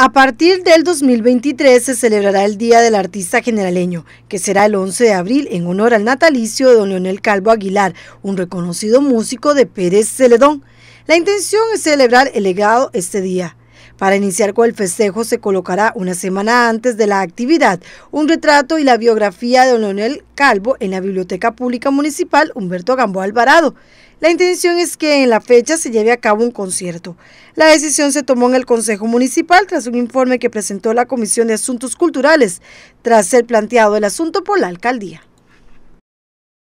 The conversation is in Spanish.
A partir del 2023 se celebrará el Día del Artista Generaleño, que será el 11 de abril en honor al natalicio de don Leonel Calvo Aguilar, un reconocido músico de Pérez Celedón. La intención es celebrar el legado este día, para iniciar con el festejo se colocará una semana antes de la actividad un retrato y la biografía de Leonel Calvo en la Biblioteca Pública Municipal Humberto Gamboa Alvarado. La intención es que en la fecha se lleve a cabo un concierto. La decisión se tomó en el Consejo Municipal tras un informe que presentó la Comisión de Asuntos Culturales, tras ser planteado el asunto por la alcaldía.